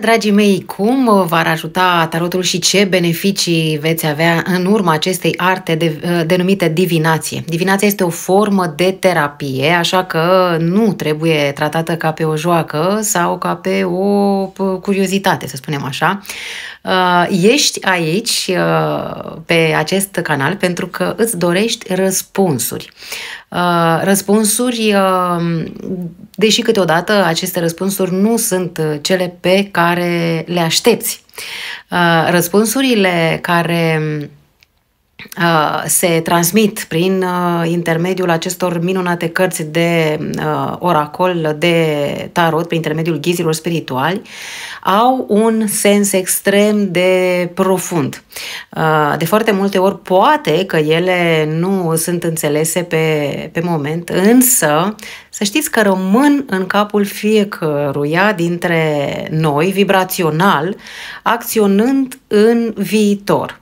Dragii mei, cum v-ar ajuta tarotul și ce beneficii veți avea în urma acestei arte de, denumite divinație? Divinația este o formă de terapie, așa că nu trebuie tratată ca pe o joacă sau ca pe o curiozitate, să spunem așa. Uh, ești aici uh, pe acest canal pentru că îți dorești răspunsuri. Uh, răspunsuri, deși câteodată aceste răspunsuri nu sunt cele pe care le aștepți. Răspunsurile care Uh, se transmit prin uh, intermediul acestor minunate cărți de uh, oracol, de tarot, prin intermediul ghizilor spirituali, au un sens extrem de profund. De foarte multe ori poate că ele nu sunt înțelese pe, pe moment, însă să știți că rămân în capul fiecăruia dintre noi, vibrațional, acționând în viitor.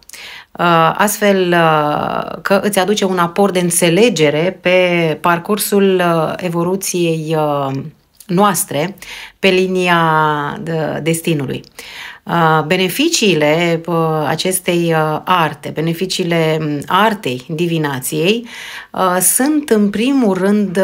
Uh, astfel uh, că îți aduce un aport de înțelegere pe parcursul uh, evoluției noastre pe linia destinului beneficiile acestei arte, beneficiile artei divinației sunt în primul rând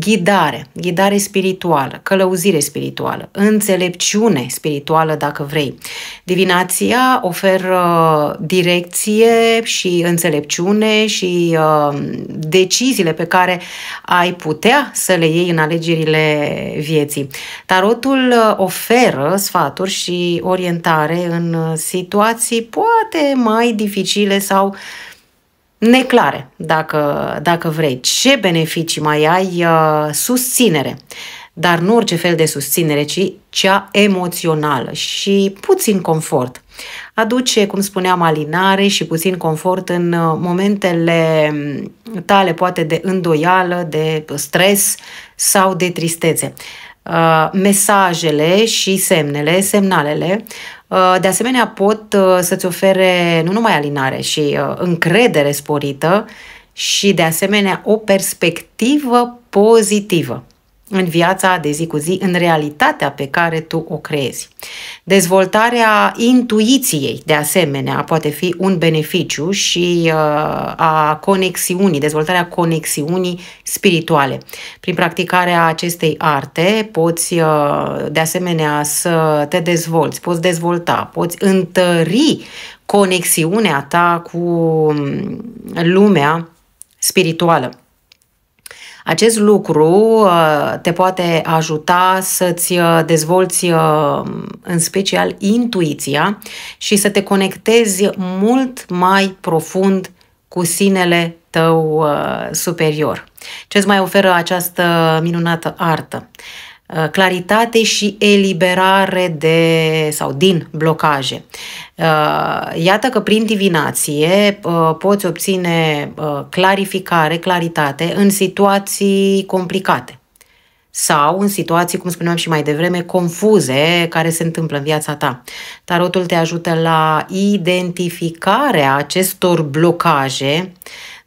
ghidare, ghidare spirituală, călăuzire spirituală, înțelepciune spirituală dacă vrei. Divinația oferă direcție și înțelepciune și deciziile pe care ai putea să le iei în alegerile vieții. Tarotul oferă sfaturi și orientare în uh, situații poate mai dificile sau neclare, dacă, dacă vrei. Ce beneficii mai ai? Uh, susținere dar nu orice fel de susținere, ci cea emoțională și puțin confort. Aduce, cum spuneam, alinare și puțin confort în uh, momentele mm, tale, poate de îndoială, de stres sau de tristețe. Uh, mesajele și semnele, semnalele, uh, de asemenea pot uh, să-ți ofere nu numai alinare și încredere sporită și de asemenea o perspectivă pozitivă în viața de zi cu zi, în realitatea pe care tu o creezi. Dezvoltarea intuiției, de asemenea, poate fi un beneficiu și uh, a conexiunii, dezvoltarea conexiunii spirituale. Prin practicarea acestei arte poți, uh, de asemenea, să te dezvolți, poți dezvolta, poți întări conexiunea ta cu mm, lumea spirituală. Acest lucru uh, te poate ajuta să-ți uh, dezvolți uh, în special intuiția și să te conectezi mult mai profund cu sinele tău superior. Ce îți mai oferă această minunată artă? Uh, claritate și eliberare de sau din blocaje. Uh, iată că prin divinație uh, poți obține clarificare, claritate în situații complicate sau în situații, cum spuneam și mai devreme, confuze care se întâmplă în viața ta. Tarotul te ajută la identificarea acestor blocaje,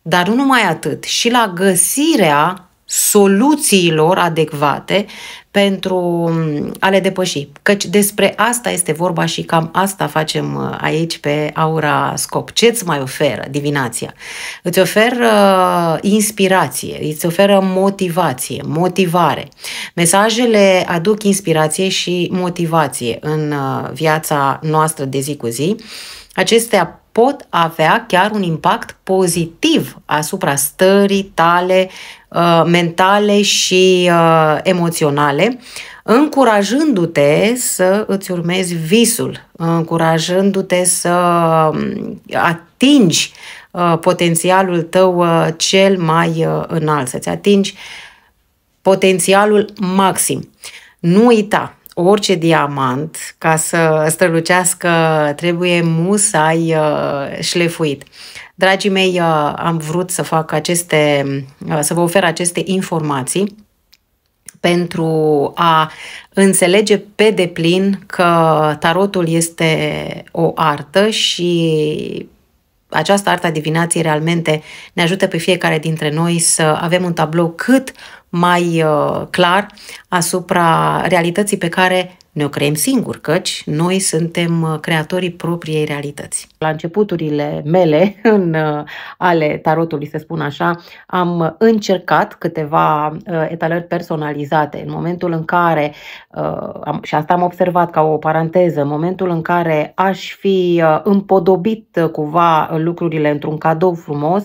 dar nu numai atât, și la găsirea soluțiilor adecvate pentru mm, a le depăși. Căci despre asta este vorba și cam asta facem uh, aici pe Aura Scop. Ce îți mai oferă divinația? Îți oferă uh, inspirație, îți oferă motivație, motivare. Mesajele aduc inspirație și motivație în uh, viața noastră de zi cu zi. Acestea pot avea chiar un impact pozitiv asupra stării tale uh, mentale și uh, emoționale, încurajându-te să îți urmezi visul, încurajându-te să um, atingi uh, potențialul tău uh, cel mai uh, înalt, să-ți atingi potențialul maxim. Nu uita, orice diamant, ca să strălucească, trebuie musai uh, șlefuit. Dragii mei, uh, am vrut să fac aceste, uh, să vă ofer aceste informații pentru a înțelege pe deplin că tarotul este o artă și această artă a divinației realmente ne ajută pe fiecare dintre noi să avem un tablou cât mai uh, clar asupra realității pe care ne-o creăm singuri, căci noi suntem uh, creatorii propriei realități. La începuturile mele, în uh, ale tarotului, să spun așa, am încercat câteva etalări personalizate. În momentul în care, și asta am observat ca o paranteză, în momentul în care aș fi împodobit cumva lucrurile într-un cadou frumos,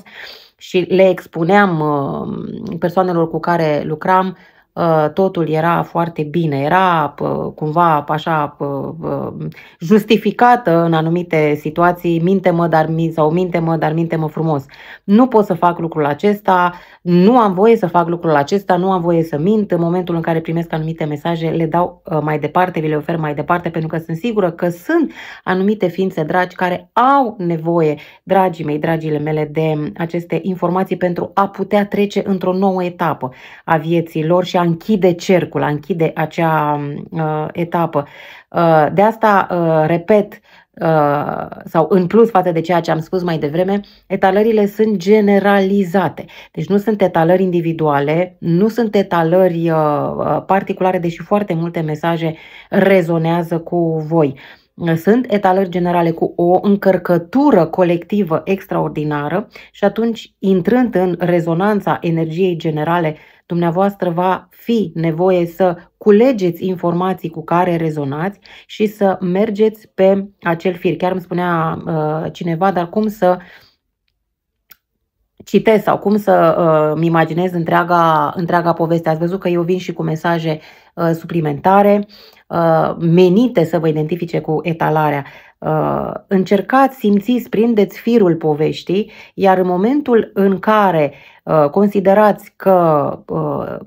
și le expuneam uh, persoanelor cu care lucram Uh, totul era foarte bine, era uh, cumva așa uh, justificată în anumite situații, minte-mă, dar mi sau minte-mă, dar minte-mă frumos. Nu pot să fac lucrul acesta, nu am voie să fac lucrul acesta, nu am voie să mint. În momentul în care primesc anumite mesaje, le dau mai departe, vi le ofer mai departe, pentru că sunt sigură că sunt anumite ființe dragi care au nevoie, dragii mei, dragile mele, de aceste informații pentru a putea trece într-o nouă etapă a vieții lor și a închide cercul, a închide acea uh, etapă. Uh, de asta, uh, repet, Uh, sau în plus față de ceea ce am spus mai devreme, etalările sunt generalizate. Deci nu sunt etalări individuale, nu sunt etalări uh, uh particulare, deși foarte multe mesaje rezonează cu voi. Uh, sunt etalări generale cu o încărcătură colectivă extraordinară și atunci, intrând în rezonanța energiei generale dumneavoastră va fi nevoie să culegeți informații cu care rezonați și să mergeți pe acel fir. Chiar îmi spunea uh, cineva, dar cum să uh, citesc sau cum să-mi uh, imaginez întreaga, întreaga poveste. Ați văzut că eu vin și cu mesaje uh, suplimentare uh, menite să vă identifice cu etalarea. Uh, încercați, simțiți, prindeți firul poveștii, iar în momentul în care uh, considerați că uh,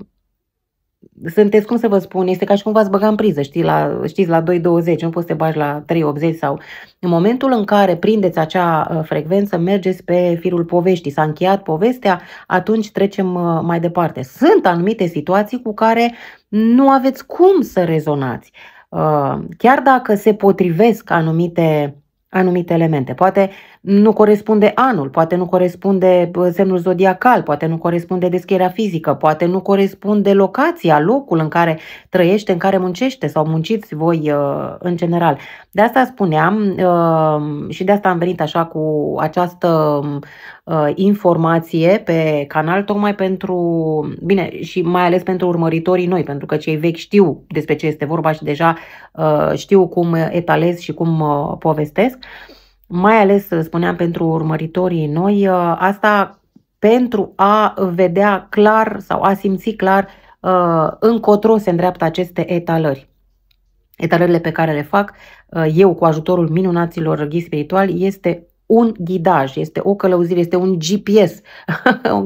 sunteți, cum să vă spun, este ca și cum v-ați băga în priză, știi, la, știți, la 2,20, nu poți să te bagi la 3,80 sau... În momentul în care prindeți acea uh, frecvență, mergeți pe firul poveștii, s-a încheiat povestea, atunci trecem uh, mai departe. Sunt anumite situații cu care nu aveți cum să rezonați, uh, chiar dacă se potrivesc anumite, anumite elemente. Poate uh, nu corespunde anul, poate nu corespunde semnul zodiacal, poate nu corespunde descrierea fizică, poate nu corespunde locația, locul în care trăiește, în care muncește sau munciți voi uh, în general. De asta spuneam uh, și de asta am venit așa cu această uh, informație pe canal, tocmai pentru, bine, și mai ales pentru urmăritorii noi, pentru că cei vechi știu despre ce este vorba și deja știu cum etalez și cum povestesc mai ales, uh, spuneam, pentru urmăritorii noi, uh, asta pentru a vedea clar sau a simți clar uh, încotro se îndreaptă aceste etalări. Etalările pe care le fac eu cu ajutorul minunaților ghii spirituali este un ghidaj, este o călăuzire, este un GPS,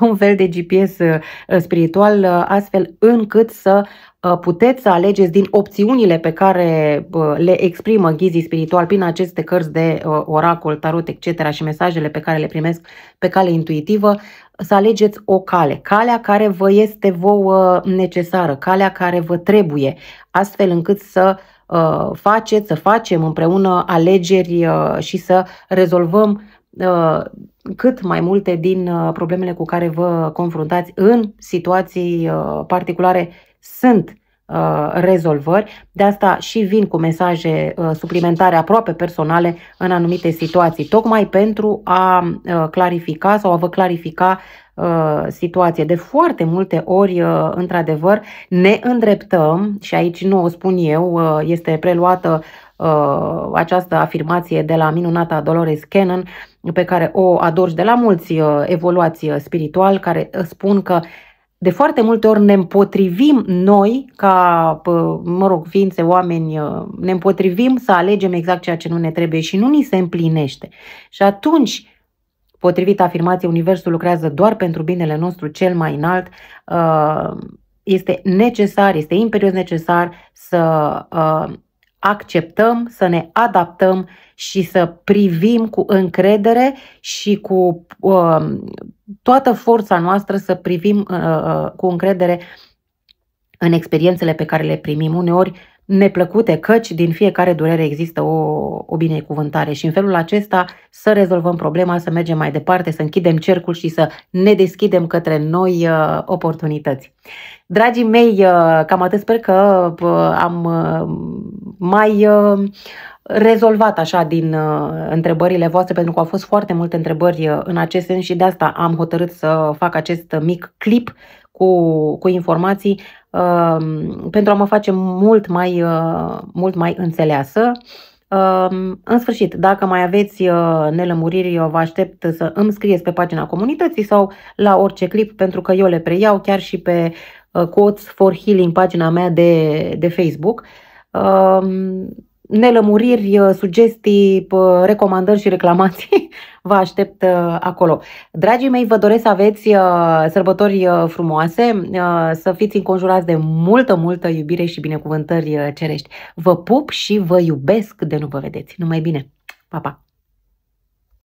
un, fel de GPS uh, spiritual, uh, astfel încât să uh, puteți să alegeți din opțiunile pe care le exprimă ghizii spiritual prin aceste cărți de oracol, tarot, etc. și mesajele pe care le primesc pe cale intuitivă, să alegeți o cale, calea care vă este vouă necesară, calea care vă trebuie, astfel încât să Uh, faceți, să facem împreună alegeri uh, și să rezolvăm uh, cât mai multe din problemele cu care vă confruntați în situații particulare sunt Uh, rezolvări. De asta și vin cu mesaje uh, suplimentare aproape personale în anumite situații, tocmai pentru a uh, clarifica sau a vă clarifica situație. De foarte multe ori, într-adevăr, ne îndreptăm, și aici nu o spun eu, este preluată această afirmație de la minunata Dolores Cannon, pe care o adorci de la mulți evoluați spiritual, care spun că de foarte multe ori ne împotrivim noi, ca, mă rog, ființe, oameni, ă, ne împotrivim să alegem exact ceea ce nu ne trebuie și nu ni se împlinește. Și atunci, potrivit afirmației, Universul lucrează doar pentru binele nostru cel mai înalt, ă, este necesar, este imperios necesar să ă, acceptăm, să ne adaptăm și să privim cu încredere și cu uh, toată forța noastră să privim uh, uh cu încredere în experiențele pe care le primim. Uneori neplăcute, căci din fiecare durere există o, o binecuvântare și în felul acesta să rezolvăm problema, să mergem mai departe, să închidem cercul și să ne deschidem către noi uh, oportunități. Dragii mei, uh, cam atât sper că uh, am uh, mai uh, rezolvat așa din uh, întrebările voastre, pentru că au fost foarte multe întrebări uh, în acest sens și de asta am hotărât să fac acest mic clip cu, cu informații uh, pentru a mă face mult mai, uh, mult mai înțeleasă. Um, în sfârșit, dacă mai aveți uh, nelămuriri, eu vă aștept să îmi scrieți pe pagina comunității sau la orice clip, pentru că eu le preiau chiar și pe uh, Quotes for Healing, pagina mea de, de Facebook. Um, nelămuriri, uh, sugestii, uh, recomandări și reclamații vă aștept uh, acolo. Dragii mei, vă doresc să aveți sărbători frumoase, să fiți înconjurați de multă, multă iubire și binecuvântări cerești. Vă pup și vă iubesc de nu vă vedeți. Numai bine! Pa, pa!